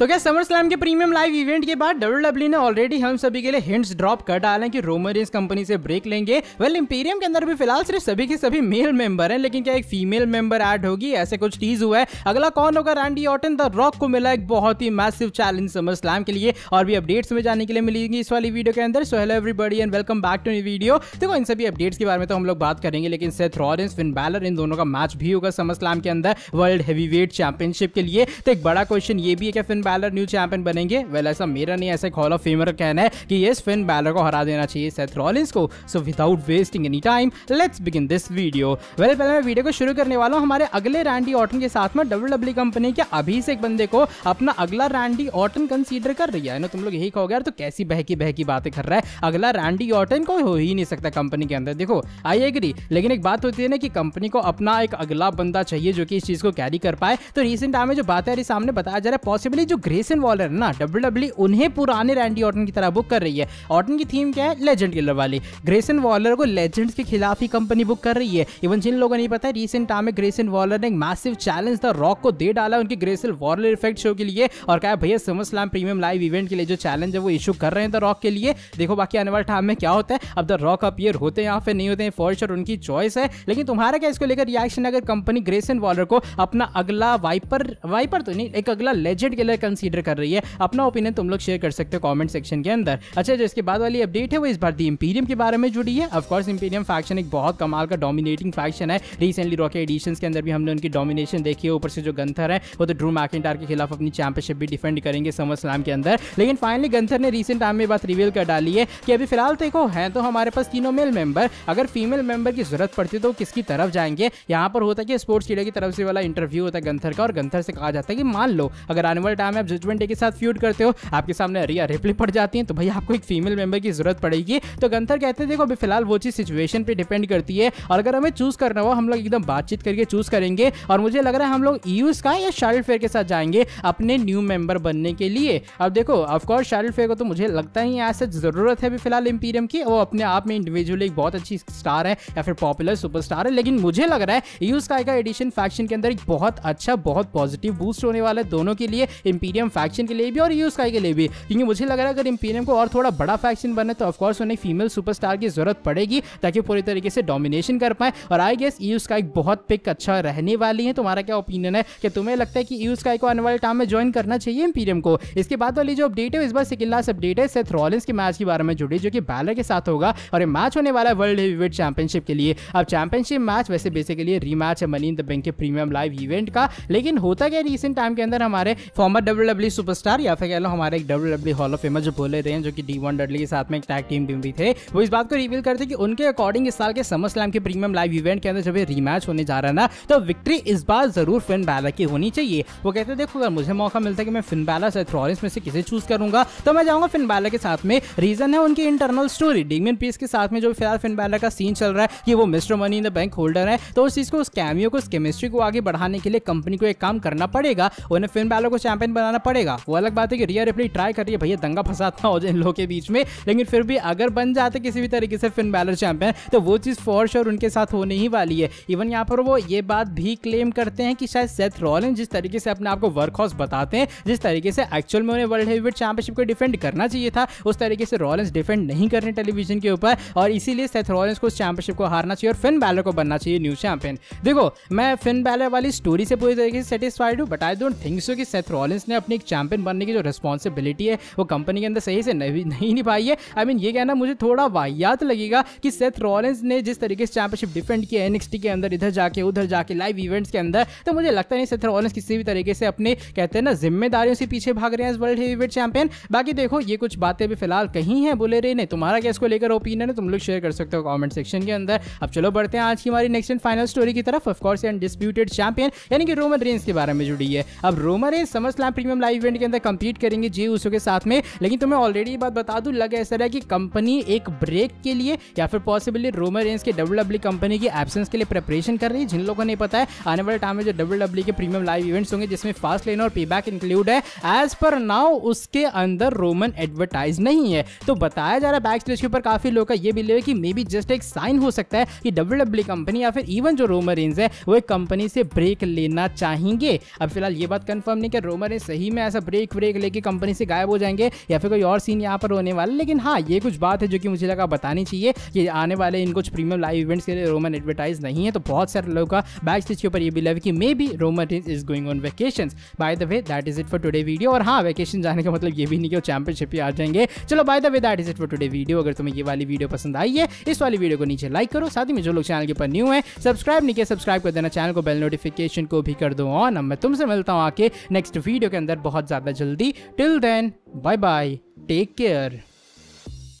तो क्या summer slam के प्रीमियम लाइव इवेंट के बाद डब्ल्यू ने ऑलरेडी हम सभी के लिए हिंट्स ड्रॉप कर डाले कि रोमर इस कंपनी से ब्रेक लेंगे वेल इंपीरियम के अंदर भी फिलहाल सिर्फ सभी के सभी मेल मेंबर हैं लेकिन क्या एक फीमेल मेंबर ऐड होगी ऐसे कुछ टीज हुआ है अगला कौन होगा रैंडी ऑटन द रॉक को मिला एक बहुत ही मैसिव चैलेंज समर स्लैम के लिए और भी अपडेट्स में जाने के लिए मिलेगी इस वाली वीडियो के अंदर so hello everybody and welcome back to video देखो इन सभी अपडेट्स के बारे में तो हम लोग बात करेंगे लेकिन सेथ रॉरेंस फिन बैलर इन दोनों का मैच भी होगा समर स्लैम के अंदर वर्ल्ड वेट चैंपियनशिप के लिए तो एक बड़ा क्वेश्चन ये भी है क्या फिन बैलर न्यू चैंपियन बनेंगे वेल ऐसा मेरा नहीं ऐसा हॉल ऑफ फेमर कहना है कि ये फिन बैलर को हरा देना चाहिए सेथ रॉलिंस को so without wasting any time let's begin this video well पहले मैं वीडियो को शुरू करने वाला हूँ हमारे अगले रैंडी ऑटन के साथ में डब्ल्यू डब्ल्यू कंपनी के अभी से एक बंदे को अपना अगला रैंडी ऑटन कंसिडर कर रही है ना तुम लोग यही कहोगे यार तो कैसी बहकी बहकी बातें कर रहा है अगला रैंडी ऑटन को हो ही नहीं सकता कंपनी के अंदर देखो आई एग्री लेकिन एक बात होती है ना कि कंपनी को अपना एक अगला बंदा चाहिए जो कि इस चीज़ को कैरी कर पाए तो रिसेंट टाइम में जो बात है सामने बताया जा रहा है पॉसिबली जो ग्रेसन वॉलर ना डब्ल्यू डब्ल्यू e उन्हें पुराने रैंडी ऑर्टन की तरह बुक कर रही है ऑर्टन की थीम क्या है लेजेंड किलर वाली ग्रेसन वॉलर को लेजेंड्स के खिलाफ ही कंपनी बुक कर रही है इवन जिन लोगों ने नहीं पता रिसेंट टाइम में ग्रेसन वॉलर ने एक मैसिव चैलेंज द रॉक को दे डाला उनके ग्रेसन वॉलर इफेक्ट शो के लिए और कहा भैया summer slam premium live event के लिए जो चैलेंज है वो इशू कर रहे हैं द रॉक के लिए देखो बाकी आने वाले टाइम में क्या होता है अब द रॉक अपियर होते हैं या फिर नहीं होते हैं फॉर श्योर उनकी चॉइस है लेकिन तुम्हारा क्या इसको लेकर रिएक्शन अगर कंपनी ग्रेसन वॉलर को अपना अगला वाइपर वाइपर तो नहीं एक अगला लेजेंड किलर कंसीडर कर रही है अपना ओपिनियन तुम लोग शेयर कर सकते हो कॉमेंट सेक्शन के अंदर अच्छा जो इसके बाद वाली अपडेट है वो इस बार दी इम्पीरियम के बारे में जुड़ी है अफकोर्स इम्पीरियम फैक्शन एक बहुत कमाल का डोमिनेटिंग फैक्शन है रिसेंटली रॉके एडिशन के अंदर भी हमने उनकी डोमिनेशन देखी है ऊपर से जो गंथर है वो तो ड्रू मैकिटार के खिलाफ अपनी चैंपियनशिप भी डिफेंड करेंगे समर स्लैम के अंदर लेकिन फाइनली गंथर ने रिसेंट टाइम में बात रिवील कर डाली है कि अभी फिलहाल देखो है तो हमारे पास तीनों मेल मेंबर अगर फीमेल मेंबर की जरूरत पड़ती है तो किसकी तरफ जाएंगे यहाँ पर होता है कि स्पोर्ट्स कीड़े की तरफ से वाला इंटरव्यू होता है गंथर का और गंथर से कहा जाता है कि मान लो अगर एनुअल टाइम आप जजमेंट डे के साथ फ्यूड करते हो आपके सामने रिया रिप्ली पड़ जाती है तो भाई आपको एक फीमेल मेंबर की जरूरत पड़ेगी तो गंथर कहते हैं देखो अभी फिलहाल वो चीज सिचुएशन पर डिपेंड करती है और अगर हमें चूज करना हो हम लोग एकदम बातचीत करके चूज करेंगे और मुझे लग रहा है हम लोग यूज का या शार्ल फेयर के साथ जाएंगे अपने न्यू मेंबर बनने के लिए अब देखो ऑफकोर्स शार्ल फेयर को तो मुझे लगता ही यहाँ जरूरत है अभी फिलहाल इंपीरियम की वो अपने आप में इंडिविजुअली एक बहुत अच्छी स्टार है या फिर पॉपुलर सुपरस्टार है लेकिन मुझे लग रहा है यूज का एडिशन फैक्शन के अंदर एक बहुत अच्छा बहुत पॉजिटिव बूस्ट होने वाला है दोनों के लिए इंपीरियम इम्पीरियम फैक्शन के लिए भी और यूज के लिए भी क्योंकि मुझे लग रहा है अगर इम्पीरियम को और थोड़ा बड़ा फैक्शन बने तो ऑफकोर्स उन्हें फीमेल सुपरस्टार की जरूरत पड़ेगी ताकि पूरी तरीके से डोमिनेशन कर पाए और आई गेस ईयू स्काई बहुत पिक अच्छा रहने वाली है तुम्हारा क्या ओपिनियन है कि तुम्हें लगता है कि ईयू स्काई को आने वाले टाइम में ज्वाइन करना चाहिए इम्पीरियम को इसके बाद वाली जो अपडेट है इस बार सिकिल्लास अपडेट है सेथ रॉलिंस के मैच के बारे में जुड़ी जो कि बैलर के साथ होगा और ये मैच होने वाला है वर्ल्ड हेवीवेट चैंपियनशिप के लिए अब चैंपियनशिप मैच वैसे बेसिकली रीमैच है मनी इन द बैंक के प्रीमियम लाइव इवेंट का लेकिन होता क्या रिसेंट टाइम के अंदर हमारे फॉर्मर डब्ल्यू डब्ल्यू सुपरस्टार या फिर कह लो हमारे एक W W hall of famous जो बोले रहे हैं जो कि डी वन डब्ल्यू के साथ में एक टैग टीम टीम भी थे वो इस बात को रिवील करते कि उनके अकॉर्डिंग इस साल के समर स्लैम के प्रीमियम लाइव इवेंट के अंदर जब रीमैच होने जा रहा है ना तो विक्ट्री इस बार जरूर फिन बैला की होनी चाहिए वो कहते देखो अगर मुझे मौका मिलता है कि मैं फिन बैला से थ्रॉरेंस में से किसे चूज करूंगा तो मैं जाऊंगा फिन बैला के साथ में रीजन है उनकी इंटरनल स्टोरी डिगमिन पीस के साथ में जो फिलहाल फिन बैला का सीन चल रहा है कि वो mister money in the bank holder है तो उस चीज को उस कैमियो को उस केमिस्ट्री को आगे बढ़ाने के लिए कंपनी को एक काम करना पड़ेगा उन्हें फिन बैला को चैंपियन बनाना पड़ेगा वो अलग बात है कि रिया रिप्ली ट्राई कर रही है भैया दंगा फसा था हो इन लोगों के बीच में लेकिन फिर भी अगर बन जाते किसी भी तरीके से फिन बैलर चैंपियन तो वो चीज़ फॉर्श और उनके साथ होने ही वाली है इवन यहाँ पर वो ये बात भी क्लेम करते हैं कि शायद सेथ रॉलिन जिस तरीके से अपने आप को वर्क हाउस बताते हैं जिस तरीके से एक्चुअल में उन्हें वर्ल्ड हेवीवेट चैंपियनशिप को डिफेंड करना चाहिए था उस तरीके से रॉलिन्स डिफेंड नहीं कर टेलीविजन के ऊपर और इसीलिए सेथ रॉलिन्स को उस चैंपियनशिप को हारना चाहिए और फिन बैलर को बनना चाहिए न्यू चैंपियन देखो मैं फिन बैलर वाली स्टोरी से पूरी तरीके से सेटिस्फाइड हूँ but I don't think so कि सेथ रॉलिन्स उसने अपनी एक चैंपियन बनने की जो रिस्पॉन्सिबिलिटी है वो कंपनी के अंदर सही से नहीं निभाई है आई I मीन mean, ये कहना मुझे थोड़ा वाहियात लगेगा कि सेथ रॉलेंस ने जिस तरीके से चैंपियनशिप डिफेंड किया एन के अंदर इधर जाके उधर जाके लाइव इवेंट्स के अंदर तो मुझे लगता नहीं सेथ रॉलेंस किसी भी तरीके से अपने कहते हैं ना जिम्मेदारियों से पीछे भाग रहे हैं वर्ल्ड हेवीवेट चैंपियन बाकी देखो ये कुछ बातें भी फिलहाल कहीं हैं बोले रहे ने तुम्हारा क्या इसको लेकर ओपिनियन है तो तुम लोग शेयर कर सकते हो कमेंट सेक्शन के अंदर अब चलो बढ़ते हैं आज की हमारी नेक्स्ट एंड फाइनल स्टोरी की तरफ ऑफकोर्स एंड डिस्प्यूटेड चैंपियन यानी कि रोमन रेंस के बारे में जुड़ी है अब Roman Reigns summer slam premium live event के अंदर कंपीट करेंगे जी उसो के साथ में लेकिन तुम्हें ऑलरेडी बात बता दू लग ऐसा रहा कि कंपनी एक ब्रेक के लिए या फिर पॉसिबली रोमर रेंज के डब्ल्यू डब्ल्यू कंपनी की एबसेंस के लिए प्रेपरेशन कर रही है जिन लोगों ने पता है आने वाले टाइम में जो डब्ल्यू डब्ल्यू e के प्रीमियम लाइव इवेंट्स होंगे जिसमें फास्ट लेन और पीबैक इंक्लूड है एज पर नाउ उसके अंदर रोमन एडवर्टाइज नहीं है तो बताया जा रहा है बैक स्टेज के ऊपर काफी लोग का यह बिलीव है कि मे बी जस्ट एक साइन हो सकता है कि डब्ल्यू डब्ल्यू कंपनी या फिर इवन जो रोमर रेंज है वो एक कंपनी से ब्रेक लेना चाहेंगे अब फिलहाल ये बात कंफर्म नहीं कि रोमर रेंज सही में ऐसा ब्रेक व्रेक लेके कंपनी से गायब हो जाएंगे या फिर कोई और सीन यहाँ पर होने वाला लेकिन हाँ ये कुछ बात है जो कि मुझे लगा बतानी चाहिए कि आने वाले इन कुछ प्रीमियम लाइव इवेंट्स के लिए रोमन एडवर्टाइज नहीं है तो बहुत सारे लोगों का बैक स्टेज के ऊपर ये भी बिलीव कि maybe Roman is going on vacation by the way that is it for today video और हाँ वेकेशन जाने का मतलब ये भी नहीं कि वो चैंपियनशिप ही आ जाएंगे चलो by the way that is it for today video अगर तुम्हें ये वाली वीडियो पसंद आई है इस वाली वीडियो को नीचे लाइक करो साथ ही में जो लोग चैनल के ऊपर न्यू है सब्सक्राइब नहीं किया सब्सक्राइब कर देना चैनल को बेल नोटिफिकेशन को भी कर दो ऑन अब मैं तुमसे मिलता हूँ आके नेक्स्ट वीडियो के अंदर बहुत ज़्यादा जल्दी till then bye bye take care